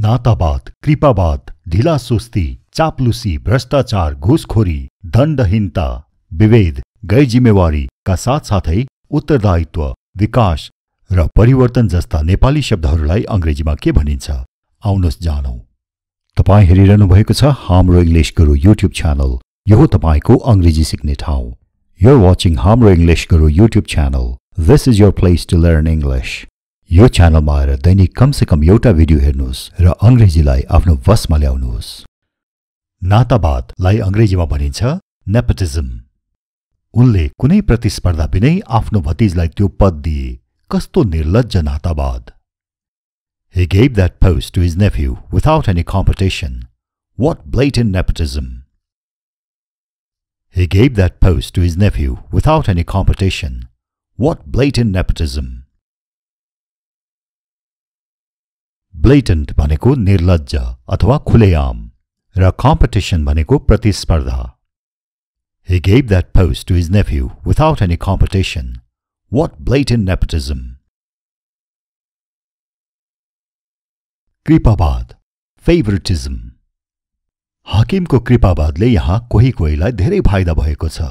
नातावाद कृपावाद ढिला सुस्ती चापलुसी भ्रष्टाचार घुसखोरी दण्डहीनता विभेद गैरजिम्मेवारीका साथसाथै उत्तरदायित्व विकास र परिवर्तन जस्ता नेपाली शब्दहरूलाई अंग्रेजीमा के भनिन्छ आउनुहोस् जानौ तपाईँ हेरिरहनु भएको छ हाम्रो इङ्ग्लिस गुरु युट्युब च्यानल यो हो तपाईँको अङ्ग्रेजी सिक्ने ठाउँ यो वाचिङ हाम्रो English Guru YouTube channel this is your place to learn English यो च्यानलमा आएर दैनिक कमसेकम एउटा भिडियो हेर्नुहोस् र अङ्ग्रेजीलाई आफ्नो वशमा ल्याउनुहोस् नातावादलाई अङ्ग्रेजीमा भनिन्छ नेपटिजम उनले कुनै प्रतिस्पर्धा बिनै आफ्नो भतिजलाई त्यो पद दिए कस्तो निर्लज्ज नातावाद He gave that post to his nephew without any competition. What blatant nepotism! He gave that post to his nephew without any competition. What blatant nepotism! ब्लेटेन्ट भनेको निर्लज अथवा खुलेआम र कम्पिटिसन भनेको प्रतिस्पर्धा He gave that post to his nephew without any competition. What blatant nepotism! कृपावाद फेभरेटिजम हाकिमको कृपावादले यहाँ कोही कोहीलाई धेरै फाइदा भएको छ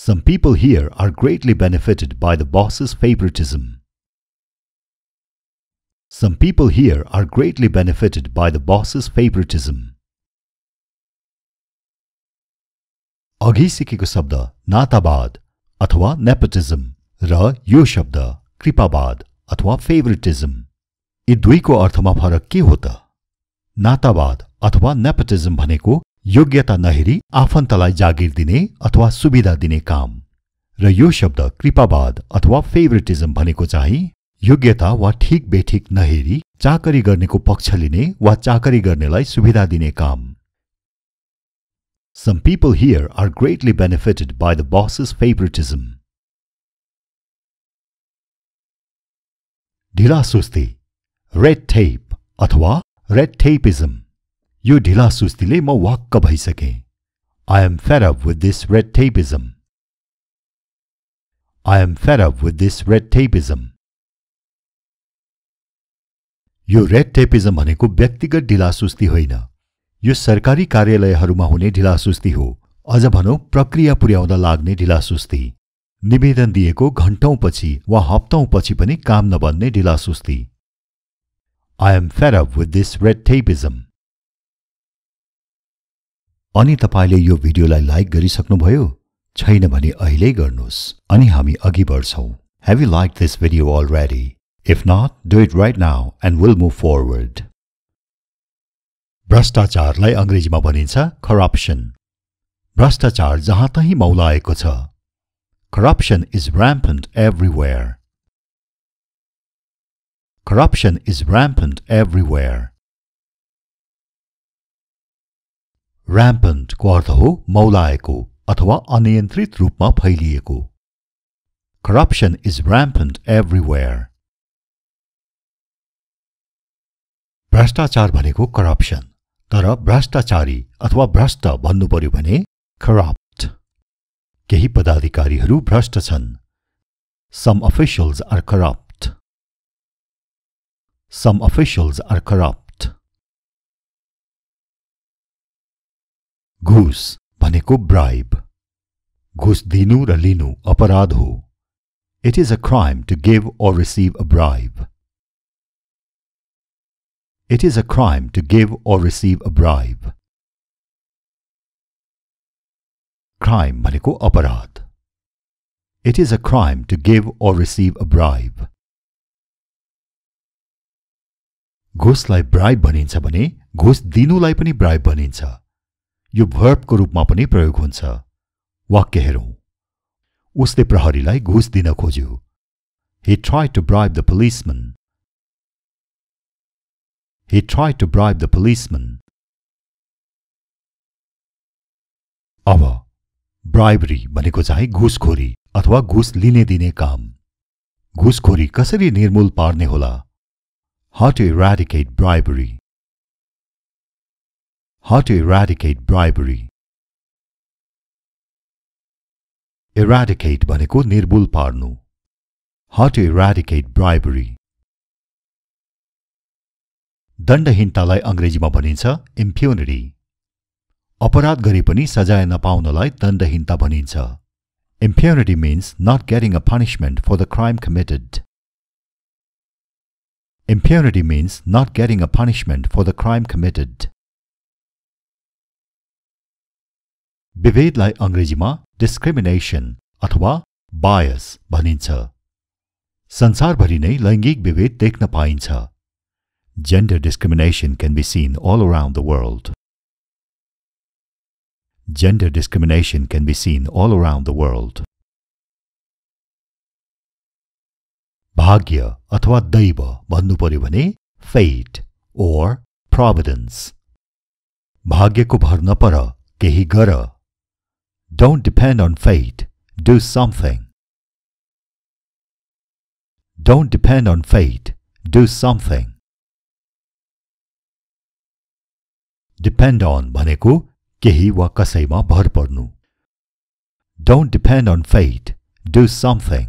Some people here are greatly benefited by the boss's favoritism. Some people here are greatly benefited by the boss's favoritism. अघि शब्द नातावाद अथवा नेपटिज्म र यो शब्द कृपावाद अथवा फेभरेटिजम यी दुईको अर्थमा फरक के हो त नातावाद अथवा नेपोटिजम भनेको योग्यता नहेरी आफन्तलाई जागिर दिने अथवा सुविधा दिने काम र यो शब्द कृपावाद अथवा फेभरेटिजम भनेको चाहिँ योग्यता वा ठिक बेठिक नहेरी चाकरी गर्नेको पक्ष लिने वा चाकरी गर्नेलाई सुविधा दिने काम Some people here are greatly benefited by the boss's favoritism. ढिला सुस्ती रेड टेप अथवा रेड टेपिजम यो ढिला सुस्तीले म वाक्क भइसकेँ I am fed up with this red tapism I am fed up with this red tapism यो रेड टेपिजम भनेको व्यक्तिगत ढिलासुस्ती होइन यो सरकारी कार्यालयहरूमा हुने ढिलासुस्ती हो अझ भनौँ प्रक्रिया पुर्याउँदा लाग्ने ढिलासुस्ती निवेदन दिएको घन्टौँपछि वा हप्तौँपछि पनि काम नबन्ने ढिलासुस्ती I am fed up with this red tapism अनि तपाईँले यो भिडियोलाई लाइक गरिसक्नुभयो छैन भने अहिल्यै गर्नुहोस् अनि हामी अघि बढ्छौँ have you like this video already If not, do it right now and we'll move forward. भ्रष्टाचारलाई अङ्ग्रेजीमा भनिन्छ करप्सन भ्रष्टाचार जहाँ तहीँ मौलाएको छ Corruption is rampant everywhere. Corruption is rampant everywhere. Rampant को अर्थ हो मौलाएको अथवा अनियन्त्रित रूपमा फैलिएको Corruption is rampant everywhere. भ्रष्टाचार भनेको करप्सन तर भ्रष्टाचारी अथवा भ्रष्ट भन्नु पर्यो भने करप्ट केही पदाधिकारीहरू भ्रष्ट छन् some officials are corrupt some officials are corrupt घुस भनेको ब्राइब घुस दिनु र लिनु अपराध हो it is a crime to give or receive a bribe It is a crime to give or receive a bribe. Crime भनेको अपराध. It is a crime to give or receive a bribe. घुसलाई bribe भनिन्छ भने घुस दिनुलाई पनि bribe भनिन्छ यो भर्बको रूपमा पनि प्रयोग हुन्छ वाक्य हेरौँ उसले प्रहरीलाई घुस दिन खोज्यो He tried to bribe the policeman. He tried to bribe the policeman. अब ब्राइबरी भनेको चाहिँ घुसखोरी अथवा घुस लिने दिने काम घुसखोरी कसरी निर्मूल पार्ने होला how to eradicate bribery how to eradicate bribery eradicate भनेको निर्मूल पार्नु हाउ टु इराडिकेट ब्राइबरी दण्डहीनतालाई अङ्ग्रेजीमा भनिन्छ इम्प्युनिटी अपराध गरे पनि सजाय नपाउनलाई दण्डहीनता भनिन्छ impunity means not carrying a punishment for the crime committed impunity means not carrying a punishment for the crime committed विभेदलाई अङ्ग्रेजीमा डिस्क्रिमिनेसन अथवा बायस भनिन्छ संसारभरि नै लैङ्गिक विभेद देख्न पाइन्छ Gender discrimination can be seen all around the world. Gender discrimination can be seen all around the world. Bhagya athwa daiva bhannu paryo fate or providence. Bhagya ko bharna para kehi gara. Don't depend on fate, do something. Don't depend on fate, do something. Depend on भनेको केही वा कसैमा भर पर्नु don't depend on fate do something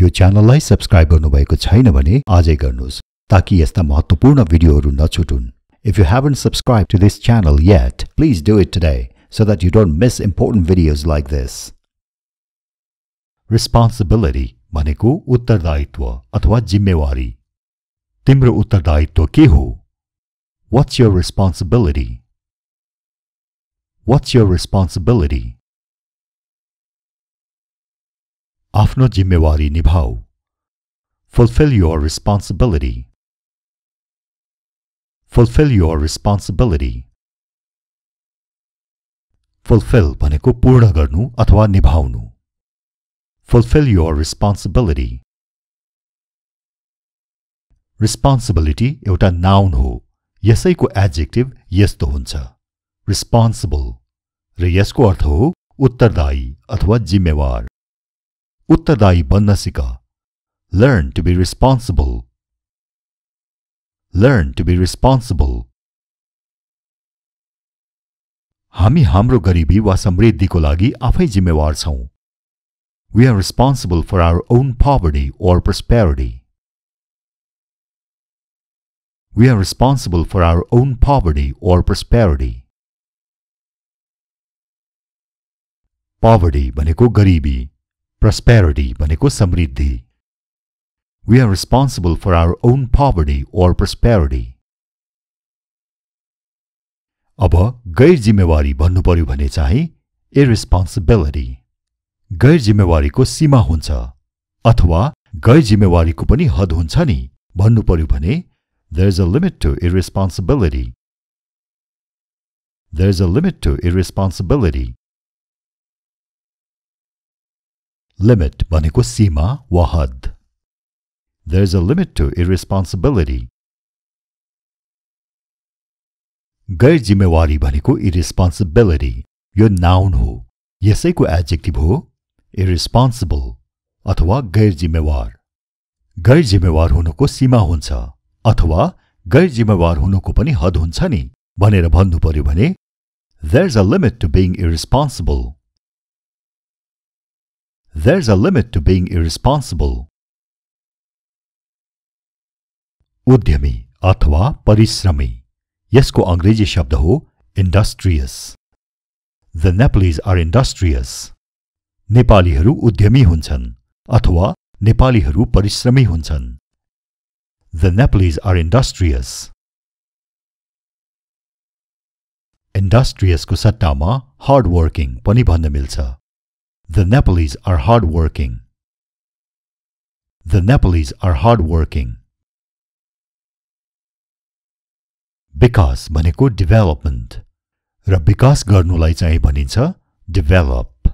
यो च्यानललाई subscribe गर्नुभएको छैन भने आजै गर्नुहोस् ताकि यस्ता महत्त्वपूर्ण भिडियोहरू नछुटुन् if you haven't subscribe to this channel yet please do it today so that you don't miss important videos like this responsibility भनेको उत्तरदायित्व अथवा जिम्मेवारी तिम्रो उत्तरदायित्व के हो What's your responsibility? What's your responsibility? Afno जिम्मेवारी nibhau. Fulfill your responsibility. Fulfill your responsibility. Fulfill भनेको purna garnu अथवा निभाउनु. Fulfill your responsibility. Responsibility yuta noun ho. यसैको एडजेक्टिभ यस्तो हुन्छ रिस्पोन्सिबल र यसको अर्थ हो उत्तरदायी अथवा जिम्मेवार उत्तरदायी बन्न सिक learn to be responsible learn to be responsible हामी हाम्रो गरिबी वा समृद्धिको लागि आफै जिम्मेवार छौँ we are responsible for our own poverty or prosperity We are responsible for our own poverty or prosperity. Poverty भनेको गरिबी, prosperity भनेको समृद्धि. We are responsible for our own poverty or prosperity. अब गैर जिम्मेवारी भन्नु पर्यो भने चाहिँ इरेस्पोन्सिबिलिटी गैर जिम्मेवारीको सीमा हुन्छ अथवा गैर जिम्मेवारीको पनि हद हुन्छ नि भन्नु पर्यो भने There's a limit to irresponsibility. There's a limit to irresponsibility. Limit भनेको सीमा वा There's a limit to irresponsibility. गैर जिम्मेवारी भनेको irresponsibility. यो नाउन हो. यसैको एडजेक्टिभ हो irresponsible अथवा गैर जिम्मेवार. गैर जिम्मेवार हुनुको सीमा हुन्छ. अथवा गैर जिम्मेवार हुनुको पनि हद हुन्छ नि भनेर भन्नु पर्यो भने there is a limit to being irresponsible there is a limit to उद्यमी अथवा परिश्रमी यसको अङ्ग्रेजी शब्द हो industrious the Nepalese are industrious नेपालीहरू उद्यमी हुन्छन् अथवा नेपालीहरू परिश्रमी हुन्छन् The Nepalese are industrious. Industrious को सट्टामा hard working पनि भन्न मिल्छ. The Nepalese are hard working. The Nepalese are hard working. विकास भनेको डेभलपमेन्ट र विकास गर्नुलाई चाहिँ भनिन्छ डेभलप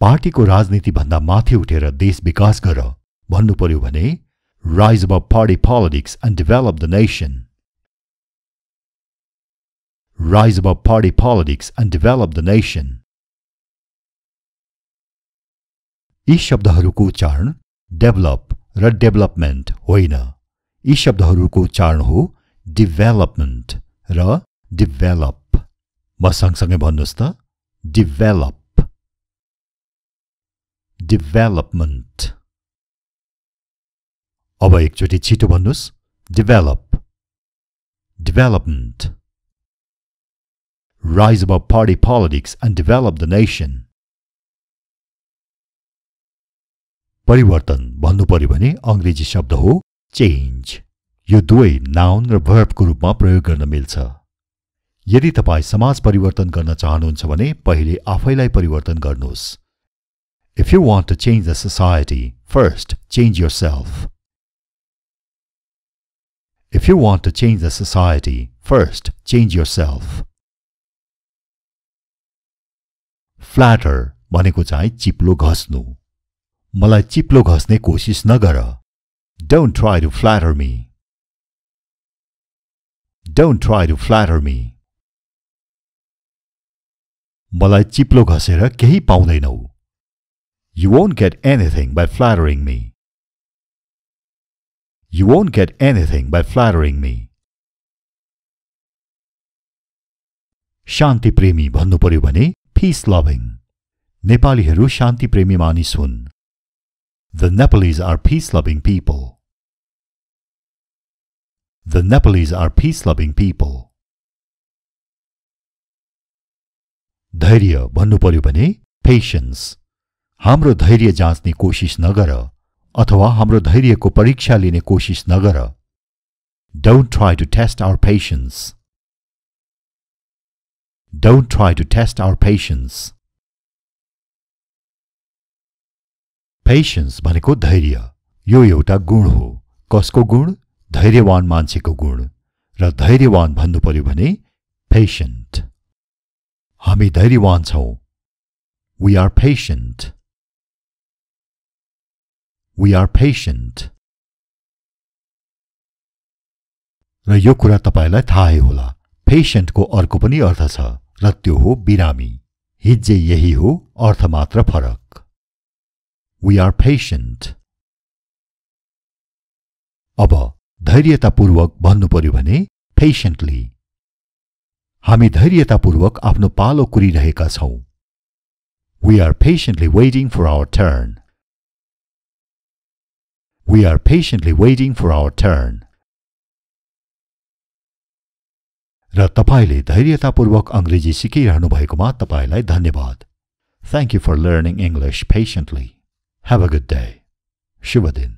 पार्टीको राजनीतिभन्दा माथि उठेर देश विकास गर भन्नु पर्यो भने rise above party politics and develop the nation. Rise above party politics and develop the nation. यी शब्दहरूको उच्चारण डेभलप र डेभलपमेन्ट होइन यी शब्दहरूको उच्चारण हो डेभलपमेन्ट र डेभलप म सँगसँगै भन्नुहोस् त डेभलप डेभलपमेन्ट अब एकचोटि छिटो भन्नुहोस् डिभेलप डेभलपमेन्ट राइज अब party politics and develop the nation परिवर्तन भन्नु पर्यो भने अङ्ग्रेजी शब्द हो चेन्ज यो दुवै नाउन र भर्बको रूपमा प्रयोग गर्न मिल्छ यदि तपाईँ समाज परिवर्तन गर्न चाहनुहुन्छ भने पहिले आफैलाई परिवर्तन गर्नुहोस् if you want to change the society first change yourself If you want to change the society, first change yourself. Flatter, भनेको चाहिँ चिप्लो malai मलाई चिप्लो घस्ने कोशिश Don't try to flatter me. Don't try to flatter me. Malai मलाई चिप्लो घसेर केही पाउँदैनौ. You won't get anything by flattering me. You won't get anything by flattering me. शान्तिप्रेमी भन्नु पर्यो भने पिस लभिङ नेपालीहरू शान्तिप्रेमी मानिस हुन् The Nepalese are peace-loving people. The Nepalese are peace-loving people. धैर्य भन्नु पर्यो भने पेसेन्स हाम्रो धैर्य जाँच्ने कोसिस नगर अथवा हाम्रो धैर्यको परीक्षा लिने कोसिस नगर don't try to test our patience don't try to test our patience patience भनेको धैर्य यो एउटा गुण हो कसको गुण धैर्यवान मान्छेको गुण र धैर्यवान भन्नु पर्यो भने फेसन्ट हामी धैर्यवान छौँ we are patient We are patient. र यो कुरा तपाईँलाई थाहै होला पेसेन्टको अर्को पनि अर्थ छ र त्यो हो बिरामी हिज्जे यही हो अर्थ मात्र फरक वी आर पेसेन्ट अब धैर्यतापूर्वक भन्नु पर्यो भने पेसेन्टली हामी धैर्यतापूर्वक आफ्नो पालो कुरिरहेका छौँ we are patiently waiting for our turn We are patiently waiting for our turn. र तपाईले धैर्यतापूर्वक अंग्रेजी सिकिरहनु भएकोमा तपाईलाई धन्यवाद. Thank you for learning English patiently. Have a good day. शुभ